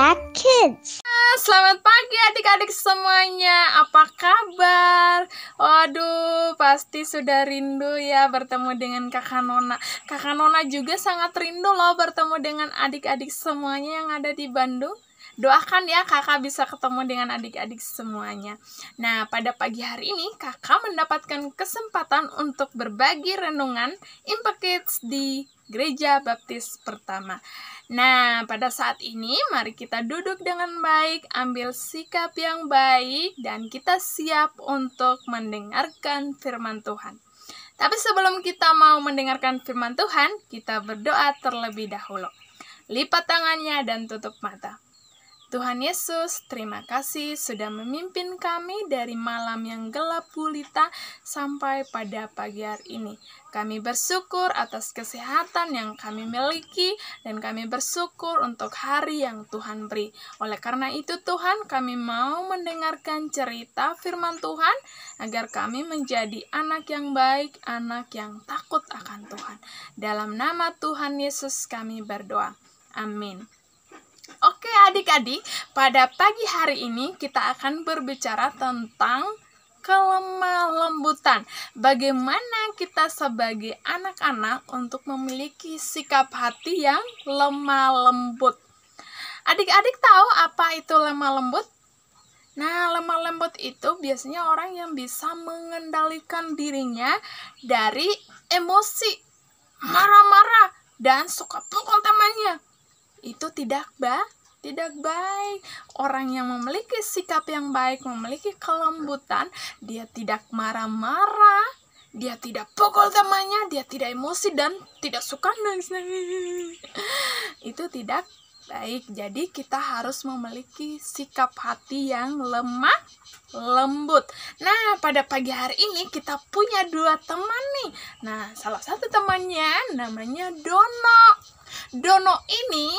Cat Kids. Ah, selamat pagi adik-adik semuanya. Apa kabar? Waduh, pasti sudah rindu ya bertemu dengan Kakak Nona. Kakak Nona juga sangat rindu loh bertemu dengan adik-adik semuanya yang ada di Bandung. Doakan ya kakak bisa ketemu dengan adik-adik semuanya. Nah, pada pagi hari ini kakak mendapatkan kesempatan untuk berbagi renungan kids di Gereja Baptis pertama. Nah, pada saat ini mari kita duduk dengan baik, ambil sikap yang baik, dan kita siap untuk mendengarkan firman Tuhan. Tapi sebelum kita mau mendengarkan firman Tuhan, kita berdoa terlebih dahulu. Lipat tangannya dan tutup mata. Tuhan Yesus, terima kasih sudah memimpin kami dari malam yang gelap gulita sampai pada pagi hari ini. Kami bersyukur atas kesehatan yang kami miliki dan kami bersyukur untuk hari yang Tuhan beri. Oleh karena itu Tuhan, kami mau mendengarkan cerita firman Tuhan agar kami menjadi anak yang baik, anak yang takut akan Tuhan. Dalam nama Tuhan Yesus kami berdoa. Amin adik-adik, pada pagi hari ini kita akan berbicara tentang kelemah lembutan. Bagaimana kita sebagai anak-anak untuk memiliki sikap hati yang lemah lembut. Adik-adik tahu apa itu lemah lembut? Nah, lemah lembut itu biasanya orang yang bisa mengendalikan dirinya dari emosi, marah-marah, dan suka pukul temannya. Itu tidak baik tidak baik. Orang yang memiliki sikap yang baik, memiliki kelembutan, dia tidak marah-marah, dia tidak pukul temannya, dia tidak emosi dan tidak suka nangis-nangis. Itu tidak baik. Jadi kita harus memiliki sikap hati yang lemah, lembut. Nah, pada pagi hari ini kita punya dua teman nih. Nah, salah satu temannya namanya Dono. Dono ini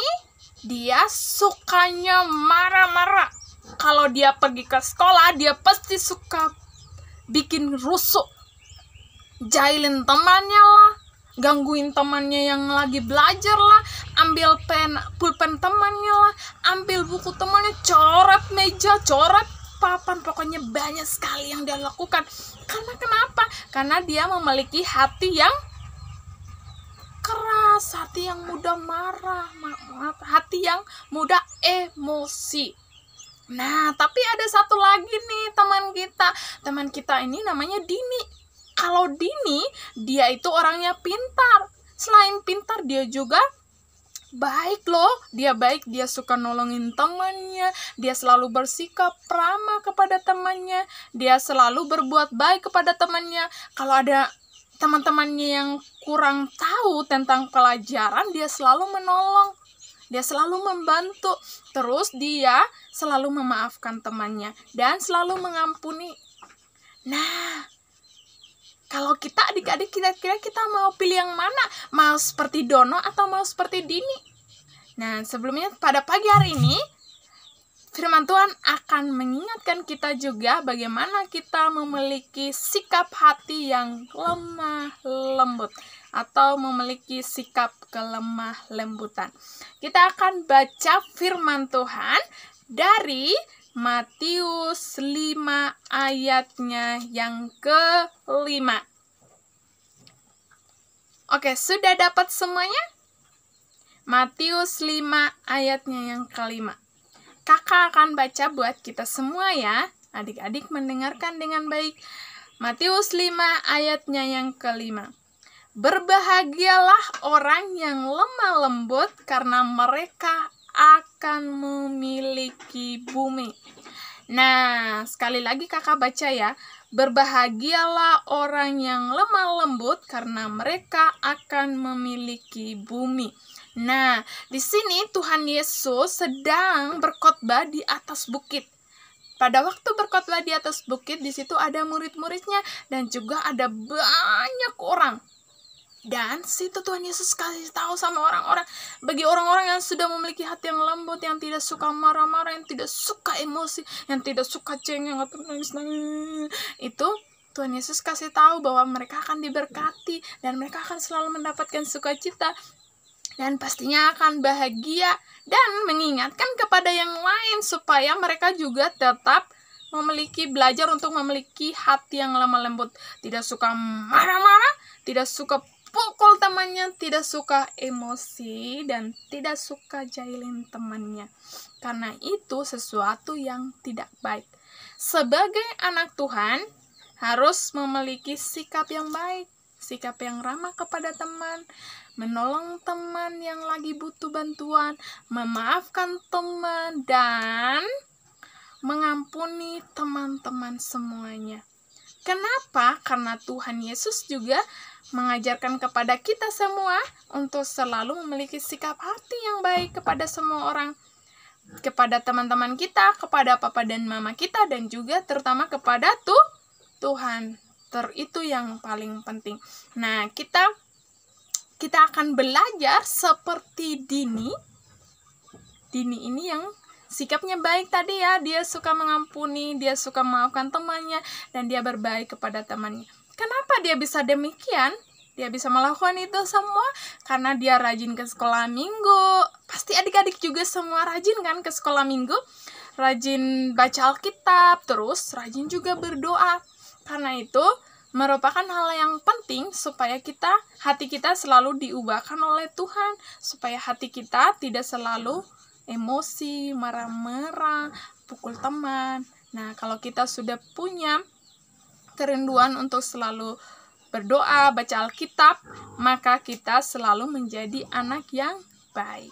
dia sukanya marah-marah kalau dia pergi ke sekolah dia pasti suka bikin rusuk, jahilin temannya lah gangguin temannya yang lagi belajar lah ambil pen pulpen temannya lah ambil buku temannya coret meja coret papan pokoknya banyak sekali yang dia lakukan karena kenapa karena dia memiliki hati yang cemas, hati yang mudah marah, hati yang mudah emosi. Nah, tapi ada satu lagi nih teman kita. Teman kita ini namanya Dini. Kalau Dini, dia itu orangnya pintar. Selain pintar, dia juga baik loh dia baik dia suka nolongin temannya dia selalu bersikap ramah kepada temannya dia selalu berbuat baik kepada temannya kalau ada teman-temannya yang kurang tahu tentang pelajaran dia selalu menolong dia selalu membantu terus dia selalu memaafkan temannya dan selalu mengampuni nah kalau kita adik-adik kita kira kita mau pilih yang mana mau seperti Dono atau mau seperti Dini nah sebelumnya pada pagi hari ini Firman Tuhan akan mengingatkan kita juga bagaimana kita memiliki sikap hati yang lemah lembut atau memiliki sikap kelemah lembutan. Kita akan baca firman Tuhan dari Matius 5 ayatnya yang kelima. Oke, sudah dapat semuanya? Matius 5 ayatnya yang kelima. Kakak akan baca buat kita semua ya. Adik-adik mendengarkan dengan baik. Matius 5 ayatnya yang kelima. Berbahagialah orang yang lemah lembut karena mereka akan memiliki bumi. Nah, sekali lagi kakak baca ya. Berbahagialah orang yang lemah lembut karena mereka akan memiliki bumi. Nah, di sini Tuhan Yesus sedang berkhotbah di atas bukit. Pada waktu berkhotbah di atas bukit, di situ ada murid-muridnya dan juga ada banyak orang. Dan situ Tuhan Yesus kasih tahu sama orang-orang Bagi orang-orang yang sudah memiliki hati yang lembut Yang tidak suka marah-marah Yang tidak suka emosi Yang tidak suka cengeng atau nangis-nangis Itu Tuhan Yesus kasih tahu bahwa mereka akan diberkati dan mereka akan selalu mendapatkan sukacita dan pastinya akan bahagia dan mengingatkan kepada yang lain supaya mereka juga tetap memiliki belajar untuk memiliki hati yang lemah lembut, tidak suka marah-marah, tidak suka pukul temannya, tidak suka emosi dan tidak suka jahilin temannya. Karena itu sesuatu yang tidak baik. Sebagai anak Tuhan harus memiliki sikap yang baik, sikap yang ramah kepada teman, menolong teman yang lagi butuh bantuan, memaafkan teman, dan mengampuni teman-teman semuanya. Kenapa? Karena Tuhan Yesus juga mengajarkan kepada kita semua untuk selalu memiliki sikap hati yang baik kepada semua orang kepada teman-teman kita, kepada papa dan mama kita, dan juga terutama kepada tuh Tuhan. Ter itu yang paling penting. Nah, kita kita akan belajar seperti Dini. Dini ini yang sikapnya baik tadi ya, dia suka mengampuni, dia suka maafkan temannya, dan dia berbaik kepada temannya. Kenapa dia bisa demikian? Dia bisa melakukan itu semua karena dia rajin ke sekolah minggu. Pasti adik-adik juga semua rajin kan ke sekolah minggu. Rajin baca Alkitab, terus rajin juga berdoa. Karena itu, merupakan hal yang penting supaya kita hati kita selalu diubahkan oleh Tuhan, supaya hati kita tidak selalu emosi, marah-marah, pukul teman. Nah, kalau kita sudah punya kerinduan untuk selalu berdoa, baca Alkitab, maka kita selalu menjadi anak yang baik.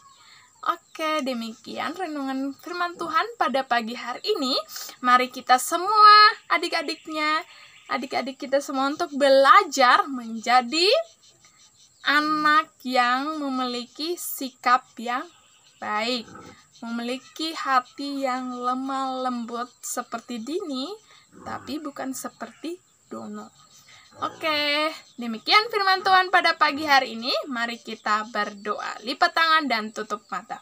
Oke, demikian renungan firman Tuhan pada pagi hari ini. Mari kita semua adik-adiknya adik-adik kita semua untuk belajar menjadi anak yang memiliki sikap yang baik, memiliki hati yang lemah lembut seperti Dini, tapi bukan seperti Dono. Oke, demikian firman Tuhan pada pagi hari ini. Mari kita berdoa. Lipat tangan dan tutup mata.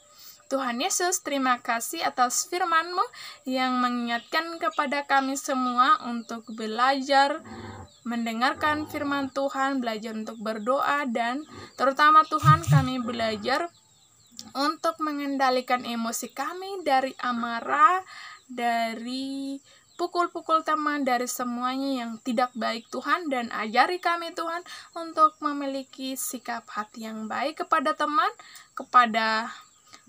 Tuhan Yesus, terima kasih atas firman-Mu yang mengingatkan kepada kami semua untuk belajar mendengarkan firman Tuhan, belajar untuk berdoa dan terutama Tuhan kami belajar untuk mengendalikan emosi kami dari amarah, dari pukul-pukul teman dari semuanya yang tidak baik Tuhan dan ajari kami Tuhan untuk memiliki sikap hati yang baik kepada teman, kepada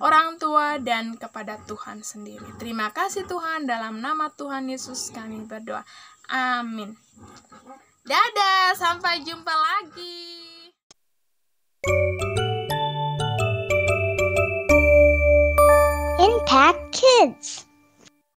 orang tua, dan kepada Tuhan sendiri. Terima kasih Tuhan, dalam nama Tuhan Yesus kami berdoa. Amin. Dadah, sampai jumpa lagi. Impact Kids.